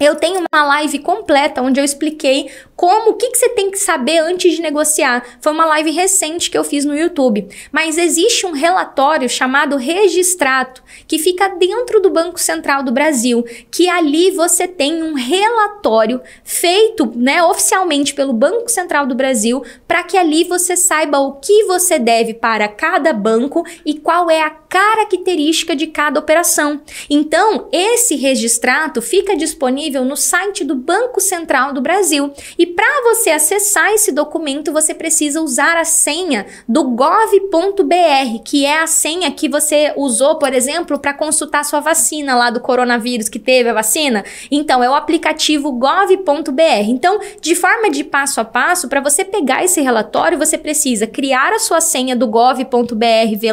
Eu tenho uma live completa onde eu expliquei como, o que, que você tem que saber antes de negociar? Foi uma live recente que eu fiz no YouTube. Mas existe um relatório chamado Registrato, que fica dentro do Banco Central do Brasil, que ali você tem um relatório feito né, oficialmente pelo Banco Central do Brasil, para que ali você saiba o que você deve para cada banco e qual é a característica de cada operação. Então, esse registrato fica disponível no site do Banco Central do Brasil. E e para você acessar esse documento, você precisa usar a senha do gov.br, que é a senha que você usou, por exemplo, para consultar sua vacina lá do coronavírus que teve a vacina. Então, é o aplicativo gov.br. Então, de forma de passo a passo, para você pegar esse relatório, você precisa criar a sua senha do gov.br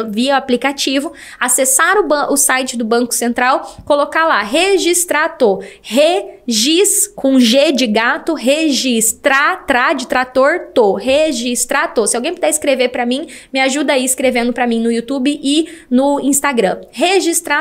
via, aplicativo, acessar o, o site do Banco Central, colocar lá registrador re Gis com G de gato, registrar, tra de trator, to, registrar, Se alguém puder escrever para mim, me ajuda aí escrevendo para mim no YouTube e no Instagram. Registrar,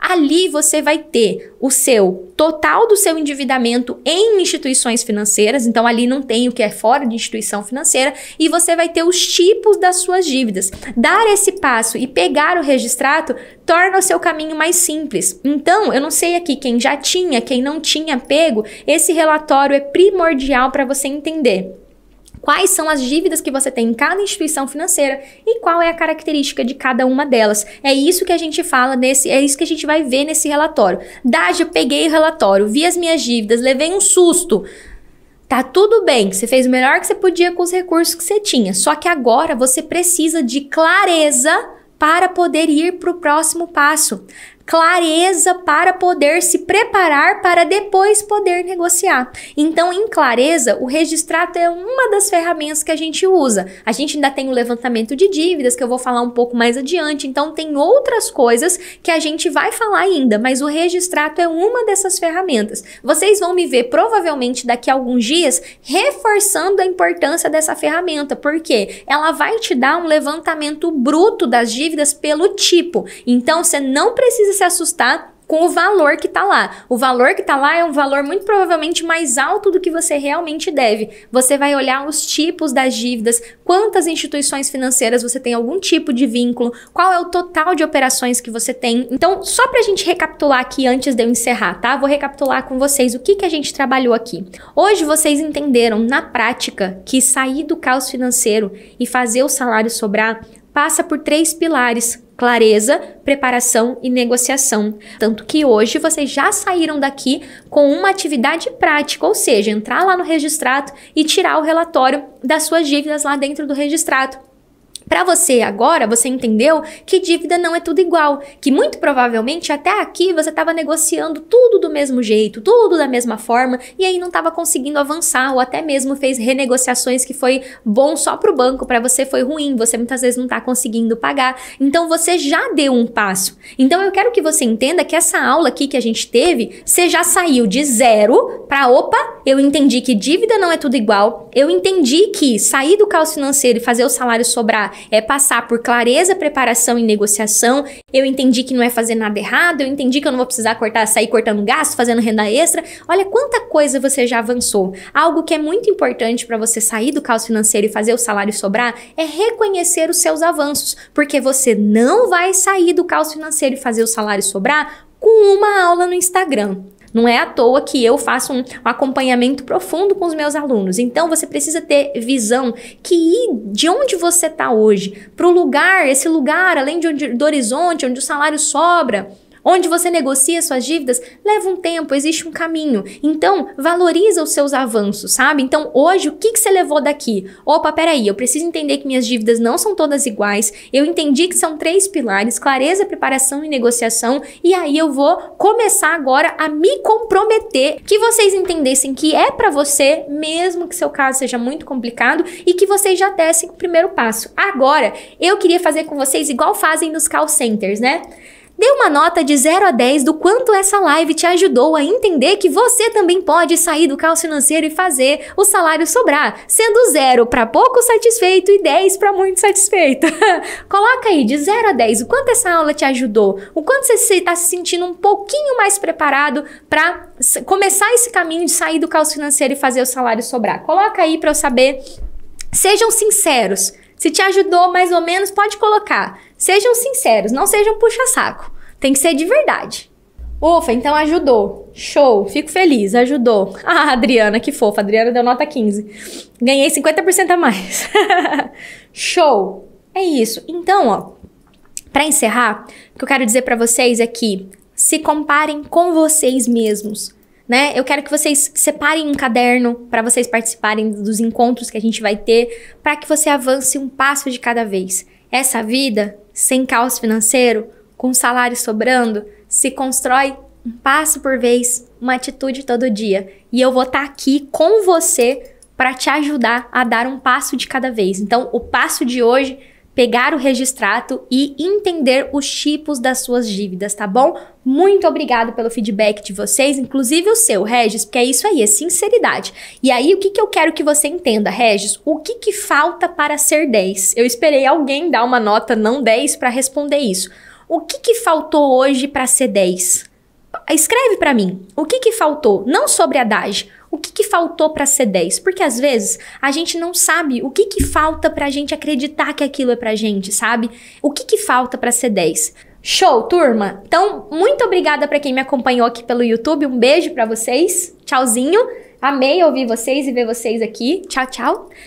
Ali você vai ter o seu total do seu endividamento em instituições financeiras, então ali não tem o que é fora de instituição financeira, e você vai ter os tipos das suas dívidas. Dar esse passo e pegar o registrato torna o seu caminho mais simples. Então, eu não sei aqui quem já tinha, quem não tinha apego, esse relatório é primordial para você entender quais são as dívidas que você tem em cada instituição financeira e qual é a característica de cada uma delas. É isso que a gente fala nesse, é isso que a gente vai ver nesse relatório. eu peguei o relatório, vi as minhas dívidas, levei um susto. Tá tudo bem, você fez o melhor que você podia com os recursos que você tinha. Só que agora você precisa de clareza para poder ir para o próximo passo clareza para poder se preparar para depois poder negociar. Então, em clareza, o registrato é uma das ferramentas que a gente usa. A gente ainda tem o levantamento de dívidas, que eu vou falar um pouco mais adiante. Então, tem outras coisas que a gente vai falar ainda, mas o registrato é uma dessas ferramentas. Vocês vão me ver provavelmente daqui a alguns dias reforçando a importância dessa ferramenta, porque ela vai te dar um levantamento bruto das dívidas pelo tipo. Então, você não precisa se assustar com o valor que está lá. O valor que está lá é um valor muito provavelmente mais alto do que você realmente deve. Você vai olhar os tipos das dívidas, quantas instituições financeiras você tem algum tipo de vínculo, qual é o total de operações que você tem. Então, só para a gente recapitular aqui antes de eu encerrar, tá? Vou recapitular com vocês o que, que a gente trabalhou aqui. Hoje vocês entenderam na prática que sair do caos financeiro e fazer o salário sobrar passa por três pilares: clareza, preparação e negociação. Tanto que hoje vocês já saíram daqui com uma atividade prática, ou seja, entrar lá no registrato e tirar o relatório das suas dívidas lá dentro do registrato. Para você agora, você entendeu que dívida não é tudo igual, que muito provavelmente até aqui você estava negociando tudo do mesmo jeito, tudo da mesma forma e aí não estava conseguindo avançar ou até mesmo fez renegociações que foi bom só para o banco, para você foi ruim, você muitas vezes não está conseguindo pagar. Então você já deu um passo. Então eu quero que você entenda que essa aula aqui que a gente teve, você já saiu de zero para opa, eu entendi que dívida não é tudo igual, eu entendi que sair do caos financeiro e fazer o salário sobrar é passar por clareza, preparação e negociação. Eu entendi que não é fazer nada errado, eu entendi que eu não vou precisar cortar, sair cortando gasto, fazendo renda extra. Olha quanta coisa você já avançou. Algo que é muito importante para você sair do caos financeiro e fazer o salário sobrar é reconhecer os seus avanços, porque você não vai sair do caos financeiro e fazer o salário sobrar com uma aula no Instagram. Não é à toa que eu faço um acompanhamento profundo com os meus alunos. Então você precisa ter visão que de onde você está hoje, para o lugar, esse lugar, além de onde, do horizonte, onde o salário sobra Onde você negocia suas dívidas, leva um tempo, existe um caminho. Então, valoriza os seus avanços, sabe? Então, hoje, o que, que você levou daqui? Opa, peraí, eu preciso entender que minhas dívidas não são todas iguais. Eu entendi que são três pilares: clareza, preparação e negociação. E aí eu vou começar agora a me comprometer que vocês entendessem que é para você, mesmo que seu caso seja muito complicado, e que vocês já dessem o primeiro passo. Agora, eu queria fazer com vocês igual fazem nos call centers, né? Dê uma nota de 0 a 10 do quanto essa live te ajudou a entender que você também pode sair do caos financeiro e fazer o salário sobrar, sendo 0 para pouco satisfeito e 10 para muito satisfeito. Coloca aí de 0 a 10 o quanto essa aula te ajudou, o quanto você está se sentindo um pouquinho mais preparado para começar esse caminho de sair do caos financeiro e fazer o salário sobrar. Coloca aí para eu saber. Sejam sinceros. Se te ajudou mais ou menos, pode colocar. Sejam sinceros, não sejam puxa-saco. Tem que ser de verdade. Ufa, então ajudou. Show, fico feliz, ajudou. Ah, Adriana, que fofa. Adriana deu nota 15. Ganhei 50% a mais. Show. É isso. Então, ó, para encerrar, o que eu quero dizer para vocês é que se comparem com vocês mesmos, né? Eu quero que vocês separem um caderno para vocês participarem dos encontros que a gente vai ter, para que você avance um passo de cada vez. Essa vida sem caos financeiro, com salário sobrando, se constrói um passo por vez, uma atitude todo dia. E eu vou estar tá aqui com você para te ajudar a dar um passo de cada vez. Então, o passo de hoje pegar o registrato e entender os tipos das suas dívidas, tá bom? Muito obrigado pelo feedback de vocês, inclusive o seu, Regis, porque é isso aí, é sinceridade. E aí, o que, que eu quero que você entenda, Regis? O que, que falta para ser 10? Eu esperei alguém dar uma nota não 10 para responder isso. O que, que faltou hoje para ser 10? Escreve para mim. O que, que faltou? Não sobre a DAG o que, que faltou para ser 10? Porque às vezes a gente não sabe o que, que falta para a gente acreditar que aquilo é para gente, sabe? O que, que falta para ser 10? Show, turma! Então, muito obrigada para quem me acompanhou aqui pelo YouTube. Um beijo para vocês. Tchauzinho. Amei ouvir vocês e ver vocês aqui. Tchau, tchau.